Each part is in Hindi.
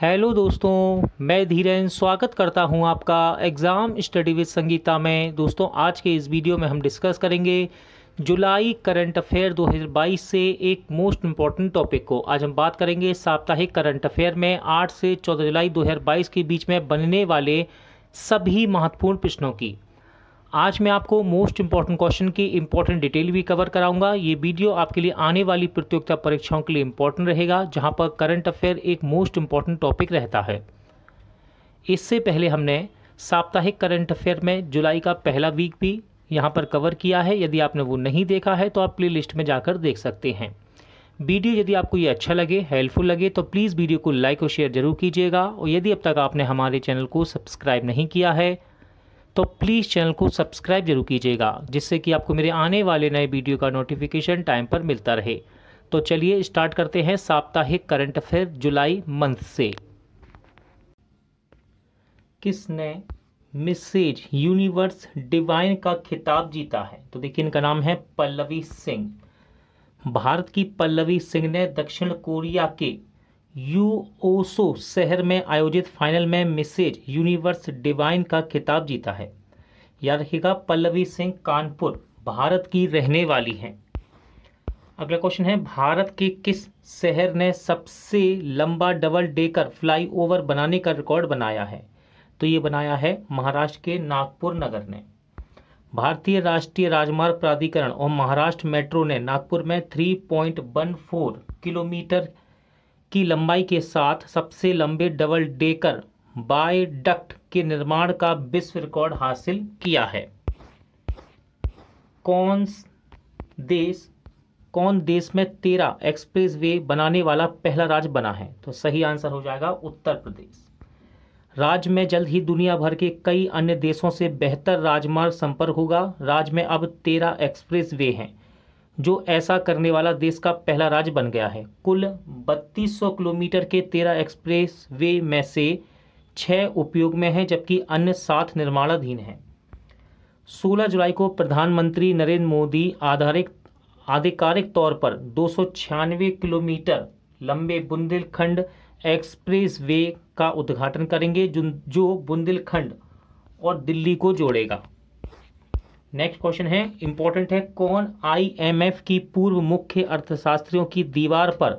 हेलो दोस्तों मैं धीरेन स्वागत करता हूं आपका एग्ज़ाम स्टडी विद संगीता में दोस्तों आज के इस वीडियो में हम डिस्कस करेंगे जुलाई करंट अफेयर 2022 से एक मोस्ट इम्पॉर्टेंट टॉपिक को आज हम बात करेंगे साप्ताहिक करंट अफेयर में 8 से 14 जुलाई 2022 के बीच में बनने वाले सभी महत्वपूर्ण प्रश्नों की आज मैं आपको मोस्ट इंपॉर्टेंट क्वेश्चन की इंपॉर्टेंट डिटेल भी कवर कराऊंगा ये वीडियो आपके लिए आने वाली प्रतियोगिता परीक्षाओं के लिए इंपॉर्टेंट रहेगा जहां पर करंट अफेयर एक मोस्ट इंपॉर्टेंट टॉपिक रहता है इससे पहले हमने साप्ताहिक करंट अफेयर में जुलाई का पहला वीक भी यहाँ पर कवर किया है यदि आपने वो नहीं देखा है तो आप प्ले लिस्ट में जाकर देख सकते हैं वीडियो यदि आपको ये अच्छा लगे हेल्पफुल लगे तो प्लीज़ वीडियो को लाइक और शेयर जरूर कीजिएगा और यदि अब तक आपने हमारे चैनल को सब्सक्राइब नहीं किया है तो प्लीज़ चैनल को सब्सक्राइब जरूर कीजिएगा जिससे कि आपको मेरे आने वाले नए वीडियो का नोटिफिकेशन टाइम पर मिलता रहे तो चलिए स्टार्ट करते हैं साप्ताहिक करंट अफेयर जुलाई मंथ से किसने मिसेज यूनिवर्स डिवाइन का खिताब जीता है तो देखिए इनका नाम है पल्लवी सिंह भारत की पल्लवी सिंह ने दक्षिण कोरिया के यूओसो शहर में आयोजित फाइनल में मिसेज यूनिवर्स डिवाइन का खिताब जीता है याद रखिएगा पल्लवी सिंह कानपुर भारत की रहने वाली हैं अगला क्वेश्चन है भारत के किस शहर ने सबसे लंबा डबल डेकर फ्लाईओवर बनाने का रिकॉर्ड बनाया है तो ये बनाया है महाराष्ट्र के नागपुर नगर ने भारतीय राष्ट्रीय राजमार्ग प्राधिकरण और महाराष्ट्र मेट्रो ने नागपुर में 3.14 किलोमीटर की लंबाई के साथ सबसे लंबे डबल डेकर बायडक्ट के निर्माण का विश्व रिकॉर्ड हासिल किया है कौन देश कौन देश में तेरह एक्सप्रेसवे बनाने वाला पहला राज्य बना है तो सही आंसर हो जाएगा उत्तर प्रदेश राज्य में जल्द ही दुनिया भर के कई अन्य देशों से बेहतर राजमार्ग संपर्क होगा राज्य में अब तेरह एक्सप्रेस वे हैं जो ऐसा करने वाला देश का पहला राज्य बन गया है कुल 3200 किलोमीटर के तेरह एक्सप्रेस वे में से छः उपयोग में हैं जबकि अन्य सात निर्माणाधीन हैं 16 जुलाई को प्रधानमंत्री नरेंद्र मोदी आधारित आधिकारिक तौर पर दो किलोमीटर लंबे बुंदेलखंड एक्सप्रेस वे का उद्घाटन करेंगे जो बुंदेलखंड और दिल्ली को जोड़ेगा नेक्स्ट क्वेश्चन है इंपॉर्टेंट है कौन आईएमएफ की पूर्व मुख्य अर्थशास्त्रियों की दीवार पर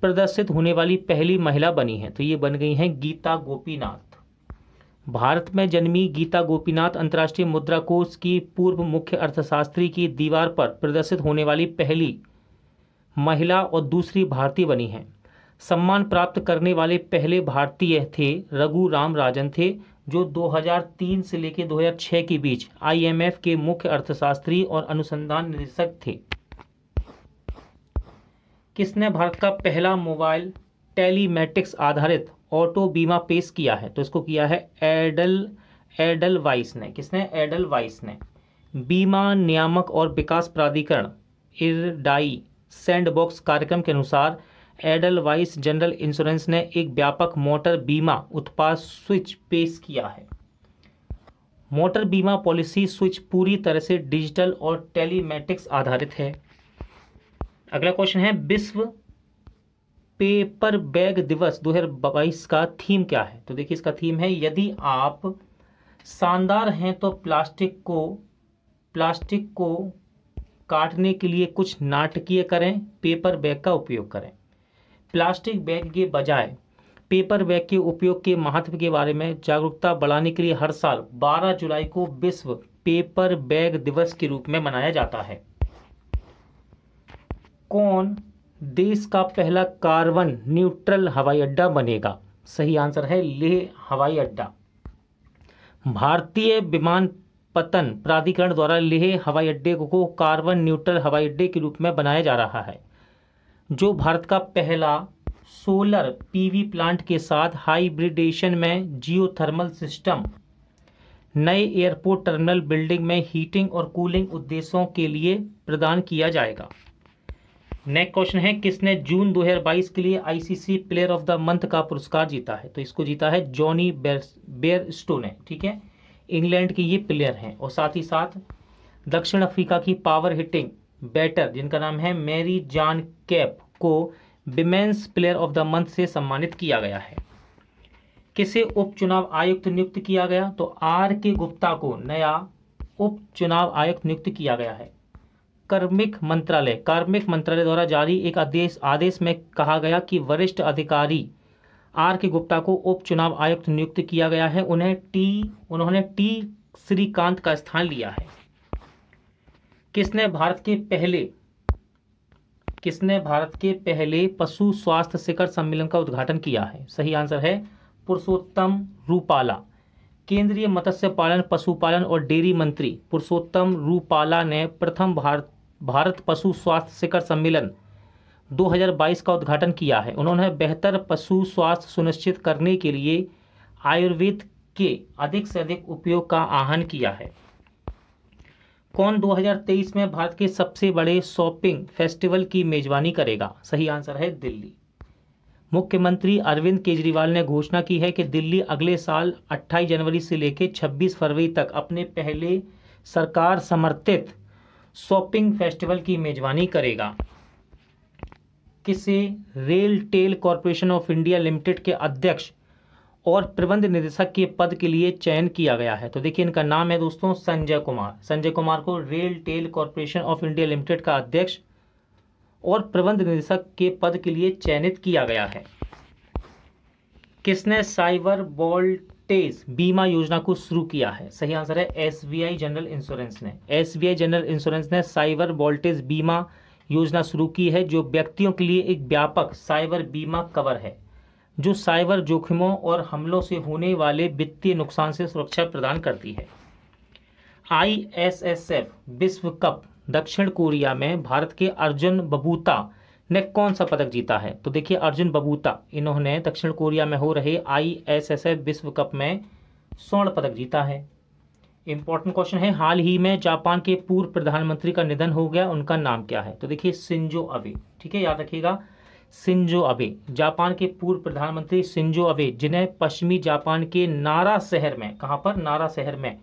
प्रदर्शित होने वाली पहली महिला बनी है तो ये बन गई हैं गीता गोपीनाथ भारत में जन्मी गीता गोपीनाथ अंतर्राष्ट्रीय मुद्रा कोष की पूर्व मुख्य अर्थशास्त्री की दीवार पर प्रदर्शित होने वाली पहली महिला और दूसरी भारतीय बनी है सम्मान प्राप्त करने वाले पहले भारतीय थे रघु राम राजन थे जो 2003 से लेकर 2006 के बीच आईएमएफ के मुख्य अर्थशास्त्री और अनुसंधान निदेशक थे किसने भारत का पहला मोबाइल टेलीमेटिक्स आधारित ऑटो बीमा पेश किया है तो इसको किया है एडल एडल वाइस ने किसने एडल वाइस ने बीमा नियामक और विकास प्राधिकरण इरडाई सैंडबॉक्स कार्यक्रम के अनुसार एडल वाइस जनरल इंश्योरेंस ने एक व्यापक मोटर बीमा उत्पाद स्विच पेश किया है मोटर बीमा पॉलिसी स्विच पूरी तरह से डिजिटल और टेलीमेटिक्स आधारित है अगला क्वेश्चन है विश्व पेपर बैग दिवस 2022 का थीम क्या है तो देखिए इसका थीम है यदि आप शानदार हैं तो प्लास्टिक को प्लास्टिक को काटने के लिए कुछ नाटकीय करें पेपर बैग का उपयोग करें प्लास्टिक बैग के बजाय पेपर बैग के उपयोग के महत्व के बारे में जागरूकता बढ़ाने के लिए हर साल 12 जुलाई को विश्व पेपर बैग दिवस के रूप में मनाया जाता है कौन देश का पहला कार्बन न्यूट्रल हवाई अड्डा बनेगा सही आंसर है लेह हवाई अड्डा भारतीय विमान पतन प्राधिकरण द्वारा लेह हवाई अड्डे को कार्बन न्यूट्रल हवाई अड्डे के रूप में बनाया जा रहा है जो भारत का पहला सोलर पीवी प्लांट के साथ हाइब्रिडेशन में जियोथर्मल सिस्टम नए एयरपोर्ट टर्मिनल बिल्डिंग में हीटिंग और कूलिंग उद्देश्यों के लिए प्रदान किया जाएगा नेक्स्ट क्वेश्चन है किसने जून 2022 के लिए ICC player of the month का पुरस्कार जीता है तो इसको जीता है जॉनी बेयर स्टोन है ठीक है इंग्लैंड के ये प्लेयर हैं और साथ ही साथ दक्षिण अफ्रीका की पावर हिटिंग बैटर जिनका नाम है मैरी जॉन कैप को women's player of the month से सम्मानित किया गया है किसे उपचुनाव आयुक्त नियुक्त किया गया तो आर के गुप्ता को नया उपचुनाव आयुक्त नियुक्त किया गया है कार्मिक मंत्रालय कार्मिक मंत्रालय द्वारा जारी एक आदेश आदेश में कहा गया कि वरिष्ठ अधिकारी आर के गुप्ता को उपचुनाव आयुक्त नियुक्त किया गया है उन्हें टी उन्होंने टी श्रीकांत का स्थान लिया है किसने भारत की पहली किसने भारत के पहले पशु स्वास्थ्य शिखर सम्मेलन का उद्घाटन किया है सही आंसर है पुरुषोत्तम रूपाला केंद्रीय मत्स्य पालन पशुपालन और डेयरी मंत्री पुरुषोत्तम रूपाला ने प्रथम भारत भारत पशु स्वास्थ्य शिखर सम्मेलन 2022 का उद्घाटन किया है उन्होंने बेहतर पशु स्वास्थ्य सुनिश्चित करने के लिए आयुर्वेद के अधिक से अधिक उपयोग का आह्वान किया है कौन 2023 में भारत के सबसे बड़े शॉपिंग फेस्टिवल की मेजबानी करेगा सही आंसर है दिल्ली मुख्यमंत्री अरविंद केजरीवाल ने घोषणा की है कि दिल्ली अगले साल 28 जनवरी से लेकर 26 फरवरी तक अपने पहले सरकार समर्थित शॉपिंग फेस्टिवल की मेजबानी करेगा किसे RailTel Corporation of India Limited के अध्यक्ष और प्रबंध निदेशक के पद के लिए चयन किया गया है तो देखिए इनका नाम है दोस्तों संजय कुमार संजय कुमार को RailTel Corporation of India Limited का अध्यक्ष और प्रबंध निदेशक के पद के लिए चयनित किया गया है किसने साइबर वोल्टेज बीमा योजना को शुरू किया है सही आंसर है एसबीआई जनरल इंश्योरेंस ने एसबीआई जनरल इंश्योरेंस ने साइबर वोल्टेज बीमा योजना शुरू की है जो व्यक्तियों के लिए एक व्यापक साइबर बीमा कवर है जो साइबर जोखिमों और हमलों से होने वाले वित्तीय नुकसान से सुरक्षा प्रदान करती है आई एस एस एफ विश्व कप दक्षिण कोरिया में भारत के अर्जुन बबूता ने कौन सा पदक जीता है तो देखिए अर्जुन बबूता इन्होंने दक्षिण कोरिया में हो रहे आई एस एस एफ विश्व कप में स्वर्ण पदक जीता है इंपॉर्टेंट क्वेश्चन है हाल ही में जापान के पूर्व प्रधानमंत्री का निधन हो गया उनका नाम क्या है तो देखिए सिंजो अबे ठीक है याद रखिएगा सिंजो अबे जापान के पूर्व प्रधानमंत्री सिंजो अबे जिन्हें पश्चिमी जापान के नारा शहर में कहां पर नारा शहर में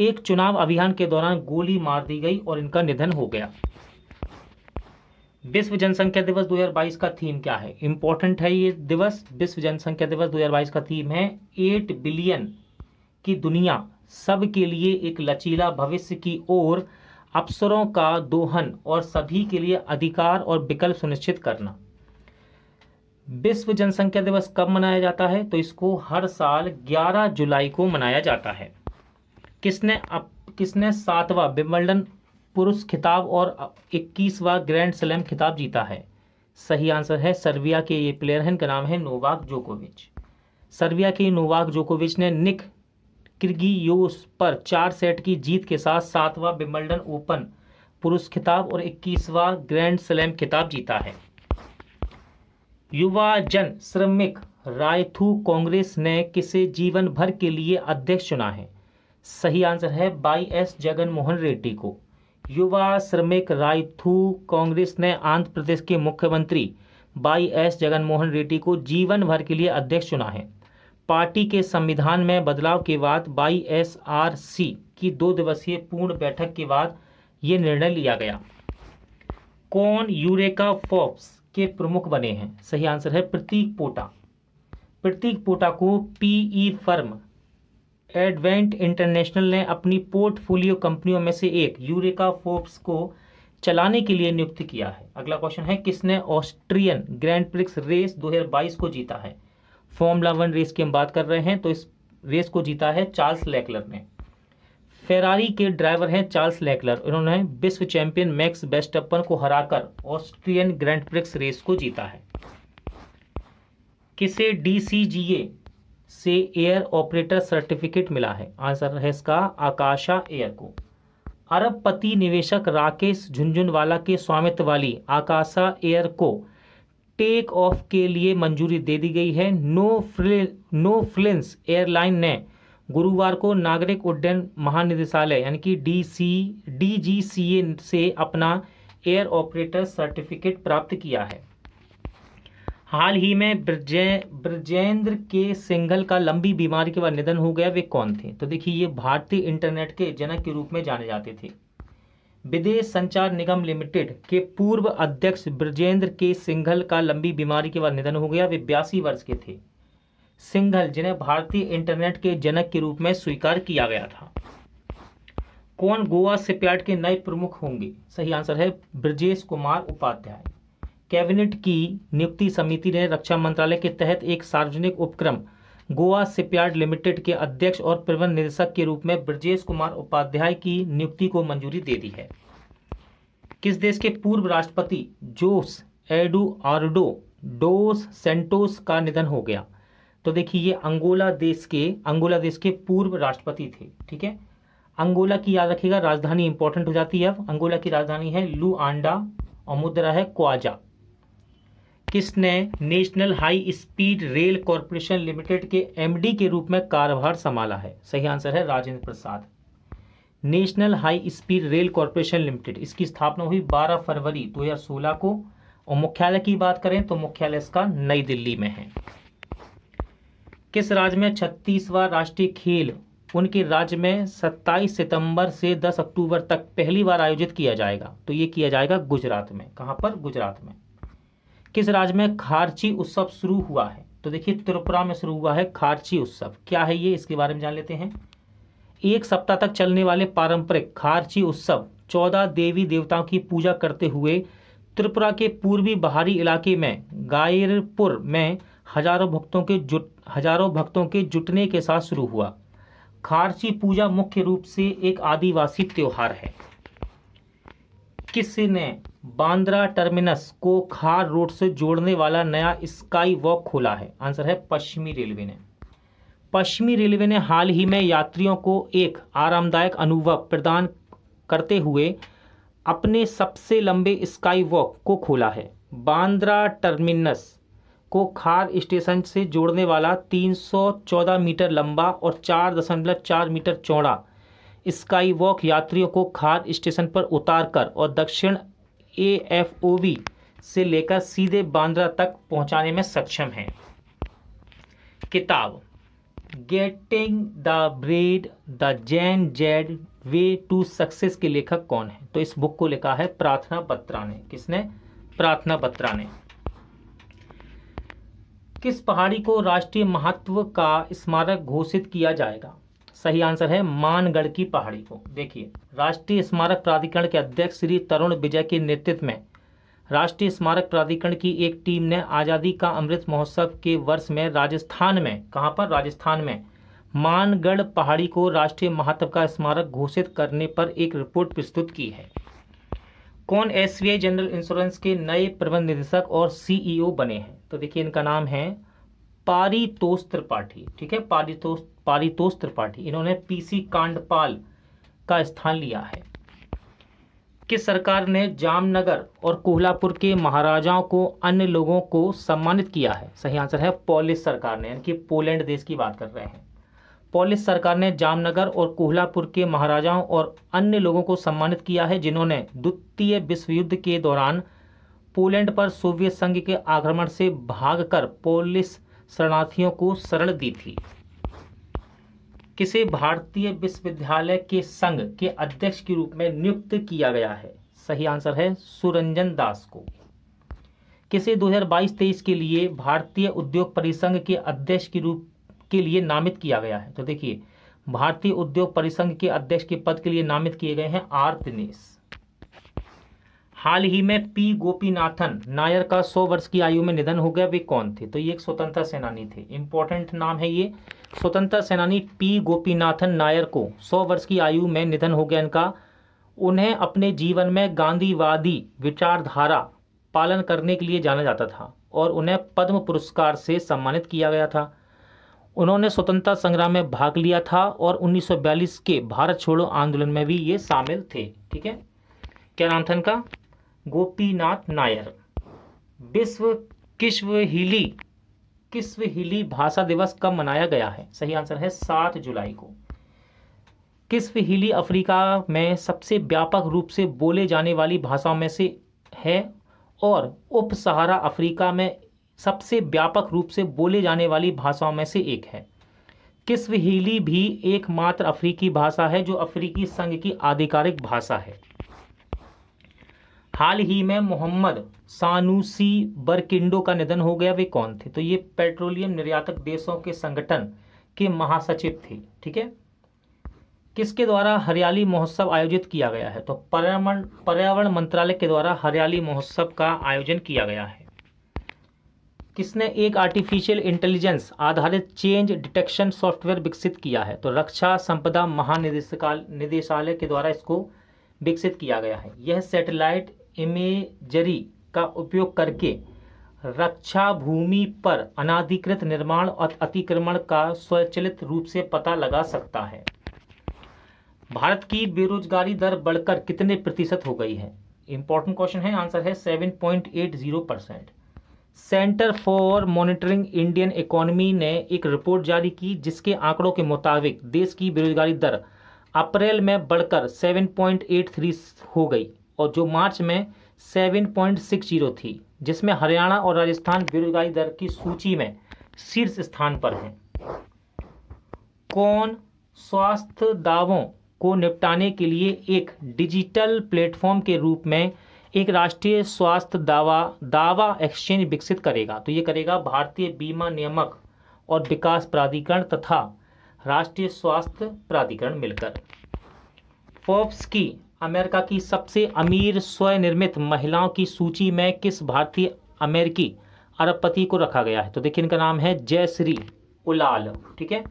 एक चुनाव अभियान के दौरान गोली मार दी गई और इनका निधन हो गया विश्व जनसंख्या दिवस 2022 का थीम क्या है इंपॉर्टेंट है ये दिवस विश्व जनसंख्या दिवस 2022 का थीम है एट बिलियन की दुनिया सबके लिए एक लचीला भविष्य की ओर अवसरों का दोहन और सभी के लिए अधिकार और विकल्प सुनिश्चित करना विश्व जनसंख्या दिवस कब मनाया जाता है तो इसको हर साल 11 जुलाई को मनाया जाता है किसने अप, किसने सातवां विम्बलडन पुरुष खिताब और 21वां ग्रैंड स्लैम खिताब जीता है सही आंसर है सर्बिया के ये प्लेयर हैं इनका नाम है नोवाक जोकोविच सर्बिया के नोवाक जोकोविच ने निक किर्गियोस पर चार सेट की जीत के साथ सातवां विम्बलडन ओपन पुरुष खिताब और इक्कीसवां ग्रैंड स्लैम खिताब जीता है युवा जन श्रमिक रायथू कांग्रेस ने किसे जीवन भर के लिए अध्यक्ष चुना है सही आंसर है बाई एस जगन मोहन रेड्डी को युवा श्रमिक रायथू कांग्रेस ने आंध्र प्रदेश के मुख्यमंत्री बाई एस जगन मोहन रेड्डी को जीवन भर के लिए अध्यक्ष चुना है पार्टी के संविधान में बदलाव के बाद बाई एस आर सी की दो दिवसीय पूर्ण बैठक के बाद ये निर्णय लिया गया कौन यूरेका फोर्ब्स के प्रमुख बने हैं सही आंसर है प्रतीक पोटा प्रतीक पोटा को पीई फर्म एडवेंट इंटरनेशनल ने अपनी पोर्टफोलियो कंपनियों में से एक यूरेका फोर्ब्स को चलाने के लिए नियुक्त किया है अगला क्वेश्चन है किसने ऑस्ट्रियन ग्रैंड प्रिक्स रेस 2022 को जीता है फॉर्मूला वन रेस की हम बात कर रहे हैं तो इस रेस को जीता है चार्ल्स लेकलर ने फेरारी के ड्राइवर हैं चार्ल्स लेकलर उन्होंने विश्व चैंपियन मैक्स बेस्टअपन को हराकर ऑस्ट्रियन ग्रैंड प्रिक्स रेस को जीता है किसे डीसीजीए से एयर ऑपरेटर सर्टिफिकेट मिला है आंसर है इसका आकाशा एयर को अरबपति निवेशक राकेश झुंझुनवाला के स्वामित्व वाली आकाशा एयर को टेक ऑफ के लिए मंजूरी दे दी गई है नो फ्रिल नो फ्लिंस एयरलाइन ने गुरुवार को नागरिक उड्डयन महानिदेशालय यानी कि डी सी जी सी ए से अपना एयर ऑपरेटर सर्टिफिकेट प्राप्त किया है हाल ही में ब्रजे ब्रजेंद्र के सिंघल का लंबी बीमारी के बाद निधन हो गया वे कौन थे तो देखिए ये भारतीय इंटरनेट के जनक के रूप में जाने जाते थे विदेश संचार निगम लिमिटेड के पूर्व अध्यक्ष ब्रजेंद्र के सिंघल का लंबी बीमारी के बाद निधन हो गया वे बयासी वर्ष के थे सिंघल जिन्हें भारतीय इंटरनेट के जनक के रूप में स्वीकार किया गया था कौन गोवा सिपयार्ड के नए प्रमुख होंगे सही आंसर है ब्रजेश कुमार उपाध्याय कैबिनेट की नियुक्ति समिति ने रक्षा मंत्रालय के तहत एक सार्वजनिक उपक्रम गोवा सिपयार्ड लिमिटेड के अध्यक्ष और प्रबंध निदेशक के रूप में ब्रजेश कुमार उपाध्याय की नियुक्ति को मंजूरी दे दी है किस देश के पूर्व राष्ट्रपति जोस एडुआर्डो डोस सेंटोस का निधन हो गया तो देखिए ये अंगोला देश के अंगोला देश के पूर्व राष्ट्रपति थे ठीक है अंगोला की याद रखिएगा राजधानी इंपॉर्टेंट हो जाती है अब अंगोला की राजधानी है लू आंडा और मुद्रा है क्वाजा किसने National High Speed Rail Corporation Limited के एमडी के रूप में कार्यभार संभाला है सही आंसर है Rajendra Prasad National High Speed Rail Corporation Limited इसकी स्थापना हुई 12 फरवरी 2016 को और मुख्यालय की बात करें तो मुख्यालय इसका नई दिल्ली में है किस राज्य में छत्तीसवां राष्ट्रीय खेल उनके राज्य में 27 सितंबर से 10 अक्टूबर तक पहली बार आयोजित किया जाएगा तो ये किया जाएगा गुजरात में कहाँ पर गुजरात में किस राज्य में खारची उत्सव शुरू हुआ है तो देखिए त्रिपुरा में शुरू हुआ है खारची उत्सव क्या है ये इसके बारे में जान लेते हैं एक सप्ताह तक चलने वाले पारंपरिक खारची उत्सव चौदह देवी देवताओं की पूजा करते हुए त्रिपुरा के पूर्वी बाहरी इलाके में गायरपुर में हजारों भक्तों के जुट हजारों भक्तों के जुटने के साथ शुरू हुआ खारसी पूजा मुख्य रूप से एक आदिवासी त्यौहार है किसने बांद्रा टर्मिनस को खार रोड से जोड़ने वाला नया स्काई वॉक खोला है आंसर है पश्चिमी रेलवे ने पश्चिमी रेलवे ने हाल ही में यात्रियों को एक आरामदायक अनुभव प्रदान करते हुए अपने सबसे लंबे स्काई वॉक को खोला है बांद्रा टर्मिनस को खार स्टेशन से जोड़ने वाला 314 मीटर लंबा और 4.4 मीटर चौड़ा स्काई वॉक यात्रियों को खार स्टेशन पर उतारकर और दक्षिण ए से लेकर सीधे बांद्रा तक पहुंचाने में सक्षम है किताब getting the bread the Zen जेड वे टू सक्सेस के लेखक कौन है तो इस बुक को लिखा है प्रार्थना बत्रा ने किसने प्रार्थना बत्रा ने किस पहाड़ी को राष्ट्रीय महत्व का स्मारक घोषित किया जाएगा सही आंसर है मानगढ़ की पहाड़ी को देखिए राष्ट्रीय स्मारक प्राधिकरण के अध्यक्ष श्री तरुण विजय के नेतृत्व में राष्ट्रीय स्मारक प्राधिकरण की एक टीम ने आज़ादी का अमृत महोत्सव के वर्ष में राजस्थान में कहाँ पर राजस्थान में मानगढ़ पहाड़ी को राष्ट्रीय महत्व का स्मारक घोषित करने पर एक रिपोर्ट प्रस्तुत की है कौन एस जनरल इंश्योरेंस के नए प्रबंध निदेशक और सीईओ बने हैं तो देखिए इनका नाम है पारितोष त्रिपाठी ठीक है पारितोष पारितोष त्रिपाठी इन्होंने पीसी कांडपाल का स्थान लिया है किस सरकार ने जामनगर और कोहलापुर के महाराजाओं को अन्य लोगों को सम्मानित किया है सही आंसर है पोलिस सरकार ने यानी कि पोलैंड देश की बात कर रहे हैं पॉलिस सरकार ने जामनगर और कोहलापुर के महाराजाओं और अन्य लोगों को सम्मानित किया है जिन्होंने द्वितीय विश्व युद्ध के दौरान पोलैंड पर सोवियत संघ के आक्रमण से भागकर पोलिस शरणार्थियों को शरण दी थी किसे भारतीय विश्वविद्यालय के संघ के अध्यक्ष के रूप में नियुक्त किया गया है सही आंसर है सुरंजन दास को किसे 2022-23 के लिए भारतीय उद्योग परिसंघ के अध्यक्ष के रूप के लिए नामित किया गया है तो देखिए भारतीय उद्योग परिसंघ के अध्यक्ष के पद के लिए नामित किए गए हैं आर दिनेश हाल ही में पी गोपीनाथन नायर का 100 वर्ष की आयु में निधन हो गया वे कौन थे तो ये एक स्वतंत्रता सेनानी थे इम्पोर्टेंट नाम है ये स्वतंत्रता सेनानी पी गोपीनाथन नायर को 100 वर्ष की आयु में निधन हो गया इनका उन्हें अपने जीवन में गांधीवादी विचारधारा पालन करने के लिए जाना जाता था और उन्हें पद्म पुरस्कार से सम्मानित किया गया था उन्होंने स्वतंत्रता संग्राम में भाग लिया था और 1942 के भारत छोड़ो आंदोलन में भी ये शामिल थे ठीक है क्या नाम था इनका गोपीनाथ नायर विश्व किश्व हिली किश्व हिली भाषा दिवस कब मनाया गया है सही आंसर है सात जुलाई को किश्व हिली अफ्रीका में सबसे व्यापक रूप से बोले जाने वाली भाषाओं में से है और उप सहारा अफ्रीका में सबसे व्यापक रूप से बोले जाने वाली भाषाओं में से एक है किस्वहीली भी एकमात्र अफ्रीकी भाषा है जो अफ्रीकी संघ की आधिकारिक भाषा है हाल ही में मोहम्मद सानूसी बरकिंडो का निधन हो गया वे कौन थे तो ये पेट्रोलियम निर्यातक देशों के संगठन के महासचिव थे ठीक है किसके द्वारा हरियाली महोत्सव आयोजित किया गया है तो पर्यावरण पर्यावरण मंत्रालय के द्वारा हरियाली महोत्सव का आयोजन किया गया है किसने एक आर्टिफिशियल इंटेलिजेंस आधारित चेंज डिटेक्शन सॉफ्टवेयर विकसित किया है तो रक्षा संपदा महानिदेशकाल निदेशालय के द्वारा इसको विकसित किया गया है यह सैटेलाइट इमेजरी का उपयोग करके रक्षा भूमि पर अनाधिकृत निर्माण और अतिक्रमण का स्वचलित रूप से पता लगा सकता है भारत की बेरोजगारी दर बढ़कर कितने प्रतिशत हो गई है इंपॉर्टेंट क्वेश्चन है आंसर है seven point eight zero percent Centre for Monitoring Indian Economy ने एक रिपोर्ट जारी की जिसके आंकड़ों के मुताबिक देश की बेरोजगारी दर अप्रैल में बढ़कर 7.83 हो गई और जो मार्च में 7.60 थी जिसमें हरियाणा और राजस्थान बेरोजगारी दर की सूची में शीर्ष स्थान पर हैं कौन स्वास्थ्य दावों को निपटाने के लिए एक डिजिटल प्लेटफॉर्म के रूप में एक राष्ट्रीय स्वास्थ्य दावा दावा एक्सचेंज विकसित करेगा तो ये करेगा भारतीय बीमा नियामक और विकास प्राधिकरण तथा राष्ट्रीय स्वास्थ्य प्राधिकरण मिलकर फोर्ब्स की अमेरिका की सबसे अमीर स्वनिर्मित महिलाओं की सूची में किस भारतीय अमेरिकी अरबपति को रखा गया है तो देखिए इनका नाम है जयश्री उलाल ठीक है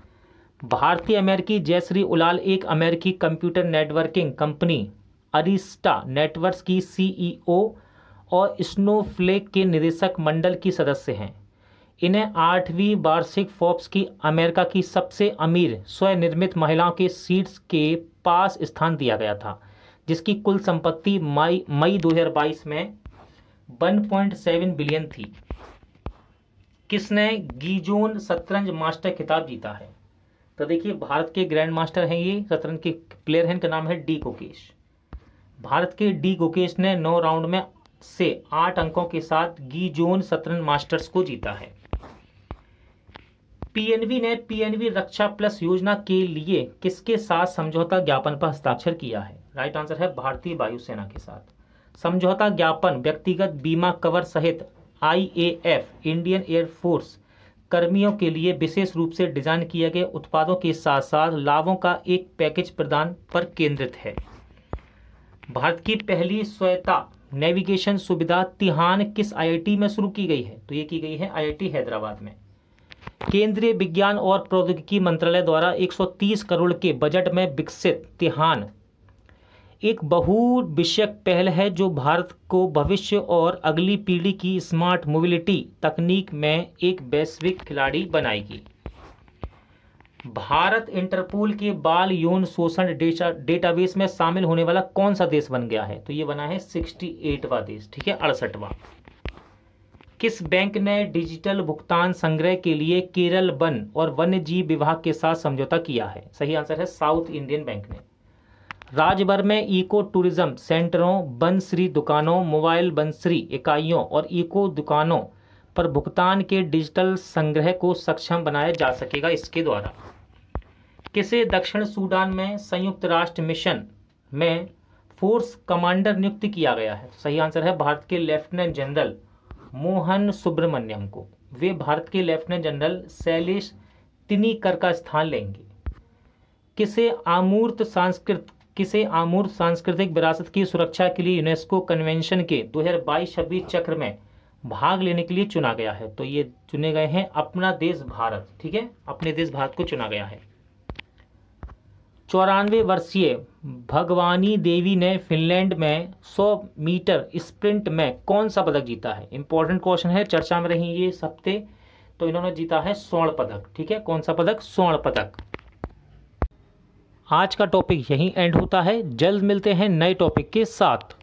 भारतीय अमेरिकी जयश्री उलाल एक अमेरिकी computer networking company Arista Networks की सीईओ e और स्नोफ्लेक के निदेशक मंडल की सदस्य हैं इन्हें आठवीं वार्षिक फोर्ब्स की अमेरिका की सबसे अमीर स्वनिर्मित महिलाओं के सीट्स के पास स्थान दिया गया था जिसकी कुल संपत्ति मई मई 2022 में 1.7 बिलियन थी किसने गीजोन शतरंज मास्टर खिताब जीता है तो देखिए भारत के ग्रैंड मास्टर हैं ये शतरंज के प्लेयर हैं इनका नाम है डी कोकेश भारत के डी गोकेश ने नौ राउंड में से आठ अंकों के साथ गी जोन शतरंज मास्टर्स को जीता है पीएनबी ने पीएनबी रक्षा प्लस योजना के लिए किसके साथ समझौता ज्ञापन पर हस्ताक्षर किया है राइट आंसर है भारतीय वायुसेना के साथ समझौता ज्ञापन व्यक्तिगत बीमा कवर सहित आईएएफ इंडियन एयरफोर्स कर्मियों के लिए विशेष रूप से डिजाइन किए गए उत्पादों के साथ साथ लाभों का एक पैकेज प्रदान पर केंद्रित है भारत की पहली स्वयता नेविगेशन सुविधा तिहान किस आईआईटी में शुरू की गई है तो ये की गई है आईआईटी हैदराबाद में केंद्रीय विज्ञान और प्रौद्योगिकी मंत्रालय द्वारा 130 करोड़ के बजट में विकसित तिहान एक बहु विषयक पहल है जो भारत को भविष्य और अगली पीढ़ी की स्मार्ट मोबिलिटी तकनीक में एक वैश्विक खिलाड़ी बनाएगी भारत इंटरपोल के बाल यौन शोषण डेटाबेस में शामिल होने वाला कौन सा देश बन गया है तो ये बना है सिक्सटी एटवा देश ठीक है अड़सठवा किस बैंक ने डिजिटल भुगतान संग्रह के लिए केरल वन और वन्य जीव विभाग के साथ समझौता किया है सही आंसर है साउथ इंडियन बैंक ने राज्य भर में इको टूरिज्म सेंटरों बंसरी दुकानों मोबाइल बंसरी इकाइयों और इको दुकानों पर भुगतान के डिजिटल संग्रह को सक्षम बनाया जा सकेगा इसके द्वारा किसे दक्षिण सूडान में संयुक्त राष्ट्र मिशन में फोर्स कमांडर नियुक्त किया गया है तो सही आंसर है भारत के लेफ्टिनेंट जनरल मोहन सुब्रमण्यम को वे भारत के लेफ्टिनेंट जनरल शैलेश तिनीकर का स्थान लेंगे किसे आमूर्त सांस्कृत किसे आमूर्त सांस्कृतिक विरासत की सुरक्षा के लिए यूनेस्को कन्वेंशन के दो हजार चक्र में भाग लेने के लिए चुना गया है तो ये चुने गए हैं अपना देश भारत ठीक है अपने देश भारत को चुना गया है चौरानवे वर्षीय भगवानी देवी ने फिनलैंड में 100 मीटर स्प्रिंट में कौन सा पदक जीता है इंपॉर्टेंट क्वेश्चन है चर्चा में रही ये सप्ते तो इन्होंने जीता है स्वर्ण पदक ठीक है कौन सा पदक स्वर्ण पदक आज का टॉपिक यहीं एंड होता है जल्द मिलते हैं नए टॉपिक के साथ